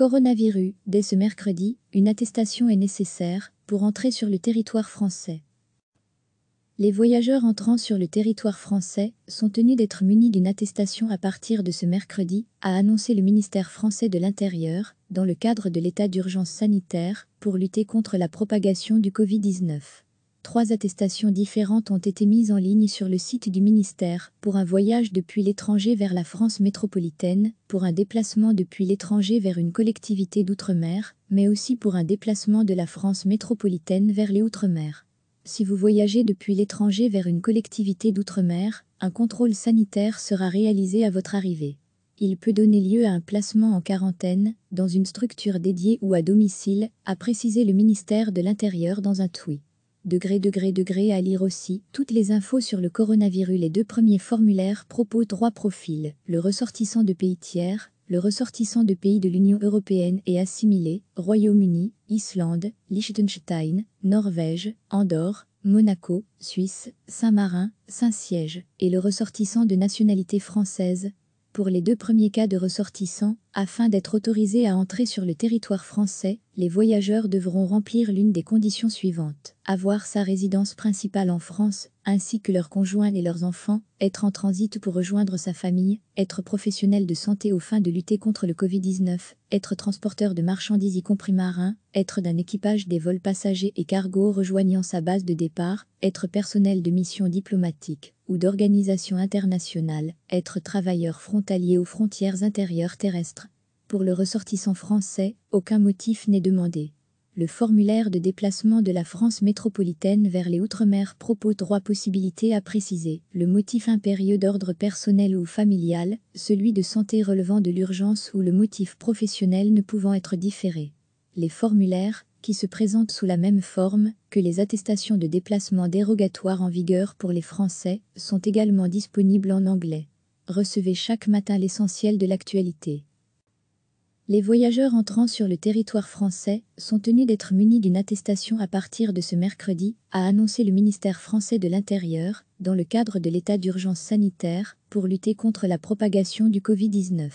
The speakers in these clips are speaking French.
Coronavirus. Dès ce mercredi, une attestation est nécessaire pour entrer sur le territoire français. Les voyageurs entrant sur le territoire français sont tenus d'être munis d'une attestation à partir de ce mercredi, a annoncé le ministère français de l'Intérieur, dans le cadre de l'état d'urgence sanitaire, pour lutter contre la propagation du Covid-19 trois attestations différentes ont été mises en ligne sur le site du ministère, pour un voyage depuis l'étranger vers la France métropolitaine, pour un déplacement depuis l'étranger vers une collectivité d'outre-mer, mais aussi pour un déplacement de la France métropolitaine vers les outre-mer. Si vous voyagez depuis l'étranger vers une collectivité d'outre-mer, un contrôle sanitaire sera réalisé à votre arrivée. Il peut donner lieu à un placement en quarantaine, dans une structure dédiée ou à domicile, a précisé le ministère de l'Intérieur dans un tweet. Degré, degré, degré à lire aussi. Toutes les infos sur le coronavirus. Les deux premiers formulaires propos trois profils. Le ressortissant de pays tiers, le ressortissant de pays de l'Union européenne et assimilé, Royaume-Uni, Islande, Liechtenstein, Norvège, Andorre, Monaco, Suisse, Saint-Marin, Saint-Siège, et le ressortissant de nationalité française. Pour les deux premiers cas de ressortissant, afin d'être autorisé à entrer sur le territoire français, les voyageurs devront remplir l'une des conditions suivantes. Avoir sa résidence principale en France, ainsi que leurs conjoints et leurs enfants, être en transit pour rejoindre sa famille, être professionnel de santé aux fins de lutter contre le Covid-19, être transporteur de marchandises y compris marins, être d'un équipage des vols passagers et cargo rejoignant sa base de départ, être personnel de mission diplomatique ou d'organisation internationale, être travailleur frontalier aux frontières intérieures terrestres pour le ressortissant français, aucun motif n'est demandé. Le formulaire de déplacement de la France métropolitaine vers les Outre-mer propose trois possibilités à préciser, le motif impérieux d'ordre personnel ou familial, celui de santé relevant de l'urgence ou le motif professionnel ne pouvant être différé. Les formulaires, qui se présentent sous la même forme que les attestations de déplacement dérogatoire en vigueur pour les Français, sont également disponibles en anglais. Recevez chaque matin l'essentiel de l'actualité. Les voyageurs entrant sur le territoire français sont tenus d'être munis d'une attestation à partir de ce mercredi, a annoncé le ministère français de l'Intérieur, dans le cadre de l'état d'urgence sanitaire, pour lutter contre la propagation du Covid-19.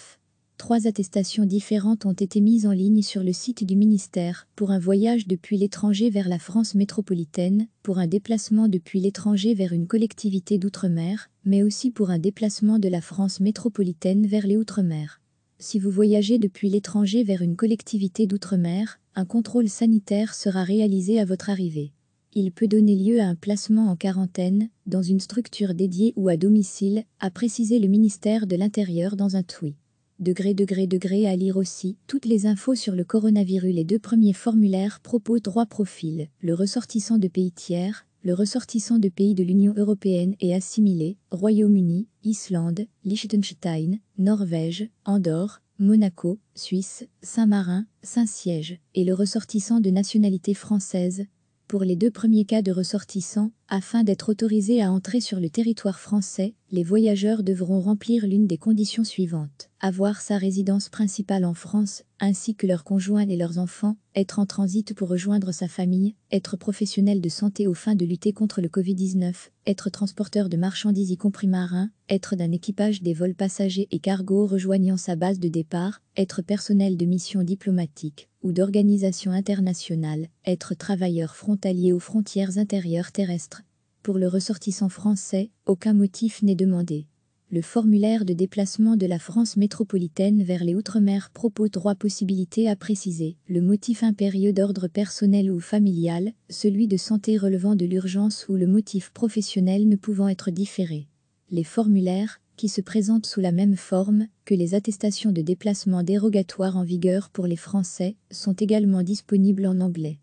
Trois attestations différentes ont été mises en ligne sur le site du ministère, pour un voyage depuis l'étranger vers la France métropolitaine, pour un déplacement depuis l'étranger vers une collectivité d'outre-mer, mais aussi pour un déplacement de la France métropolitaine vers les outre-mer. Si vous voyagez depuis l'étranger vers une collectivité d'outre-mer, un contrôle sanitaire sera réalisé à votre arrivée. Il peut donner lieu à un placement en quarantaine, dans une structure dédiée ou à domicile, a précisé le ministère de l'Intérieur dans un tweet. Degré, degré, degré à lire aussi. Toutes les infos sur le coronavirus. Les deux premiers formulaires propos droit profil, Le ressortissant de pays tiers, le ressortissant de pays de l'Union européenne est assimilé Royaume-Uni, Islande, Liechtenstein, Norvège, Andorre, Monaco, Suisse, Saint-Marin, Saint-Siège, et le ressortissant de nationalité française. Pour les deux premiers cas de ressortissants, afin d'être autorisé à entrer sur le territoire français, les voyageurs devront remplir l'une des conditions suivantes. Avoir sa résidence principale en France, ainsi que leurs conjoints et leurs enfants, être en transit pour rejoindre sa famille, être professionnel de santé aux fins de lutter contre le Covid-19, être transporteur de marchandises y compris marins, être d'un équipage des vols passagers et cargo rejoignant sa base de départ, être personnel de mission diplomatique ou d'organisation internationale, être travailleur frontalier aux frontières intérieures terrestres pour le ressortissant français, aucun motif n'est demandé. Le formulaire de déplacement de la France métropolitaine vers les Outre-mer propose trois possibilités à préciser, le motif impérieux d'ordre personnel ou familial, celui de santé relevant de l'urgence ou le motif professionnel ne pouvant être différé. Les formulaires, qui se présentent sous la même forme que les attestations de déplacement dérogatoires en vigueur pour les Français, sont également disponibles en anglais.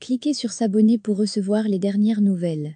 Cliquez sur S'abonner pour recevoir les dernières nouvelles.